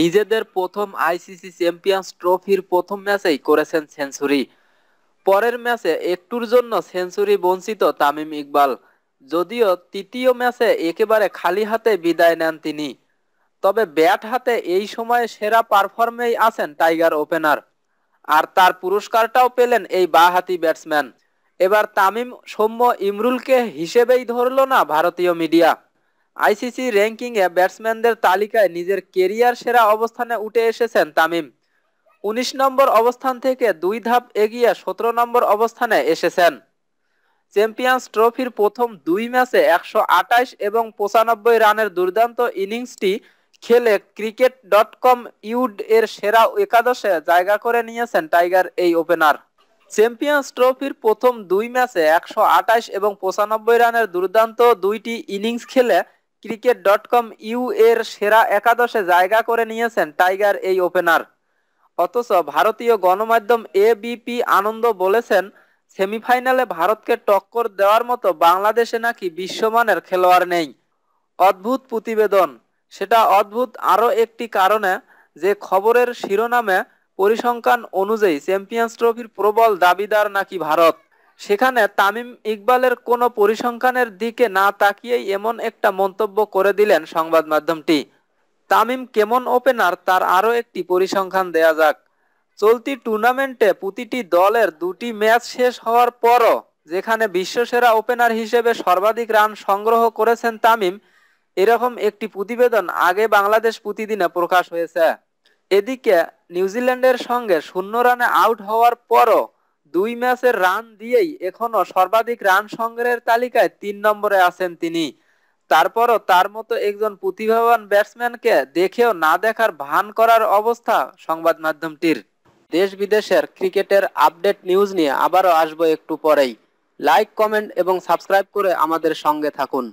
নিজেদের প্রথম ICC champions ট্রফির প্রথম ম্যাচেই করেছেন সেঞ্চুরি পরের ম্যাচে একটুর জন্য সেঞ্চুরি বঞ্চিত তামিম ইকবাল যদিও তৃতীয় ম্যাচে একেবারে খালি হাতে বিদায় নেন তিনি তবে ব্যাট হাতে এই সময়ে সেরা পারফর্মেই আছেন টাইগার ওপেনার আর তার পুরস্কারটাও পেলেন এই বাহাতি ব্যাটসম্যান এবার তামিম সৌম্য ইমরুলকে হিসেবেই ধরল না ভারতীয় মিডিয়া আইসিসি র্যাঙ্কিংয়ে ব্যাটসম্যানদের তালিকায় নিজের কেরিয়ার সেরা অবস্থানে উঠে এসেছেন তামিম উনিশ নম্বর অবস্থান থেকে দুই ধাপ এগিয়ে সতেরো নম্বর অবস্থানে এসেছেন চ্যাম্পিয়ন্স ট্রফির প্রথম দুই ম্যাচে একশো আটাইশ এবং পঁচানব্বই রানের দুর্দান্ত ইনিংসটি খেলে ক্রিকেট ডট কম ইউড এর সেরা একাদশে জায়গা করে নিয়েছেন টাইগার এই ওপেনার চ্যাম্পিয়ন্স ট্রফির প্রথম দুই ম্যাচে একশো আটাইশ এবং পঁচানব্বই রানের দুর্দান্ত দুইটি ইনিংস খেলে ক্রিকেট ডট কম ইউ এর সেরা একাদশে জায়গা করে নিয়েছেন টাইগার এই ওপেনার অথচ ভারতীয় গণমাধ্যম এবিপি আনন্দ বলেছেন সেমিফাইনালে ভারতকে টক্কর দেওয়ার মতো বাংলাদেশে নাকি বিশ্বমানের খেলোয়াড় নেই অদ্ভুত প্রতিবেদন সেটা অদ্ভুত আরও একটি কারণে যে খবরের শিরোনামে পরিসংখ্যান অনুযায়ী চ্যাম্পিয়ন্স ট্রফির প্রবল দাবিদার নাকি ভারত সেখানে তামিম ইকবালের কোনো পরিসংখ্যানের দিকে না তাকিয়েই এমন একটা মন্তব্য করে দিলেন সংবাদ মাধ্যমটি তামিম কেমন ওপেনার তার আরও একটি পরিসংখ্যান দেয়া যাক চলতি টুর্নামেন্টে প্রতিটি দলের দুটি ম্যাচ শেষ হওয়ার পরও যেখানে বিশ্বসেরা ওপেনার হিসেবে সর্বাধিক রান সংগ্রহ করেছেন তামিম এরকম একটি প্রতিবেদন আগে বাংলাদেশ প্রতিদিনে প্রকাশ হয়েছে এদিকে নিউজিল্যান্ডের সঙ্গে শূন্য রানে আউট হওয়ার পরও দুই ম্যাচের রান দিয়েই এখনো সর্বাধিক রান সংগ্রহের তালিকায় তিন নম্বরে আছেন তিনি তারপরও তার মতো একজন প্রতিভাবান ব্যাটসম্যানকে দেখেও না দেখার ভান করার অবস্থা সংবাদ মাধ্যমটির দেশ বিদেশের ক্রিকেটের আপডেট নিউজ নিয়ে আবারও আসবো একটু পরেই লাইক কমেন্ট এবং সাবস্ক্রাইব করে আমাদের সঙ্গে থাকুন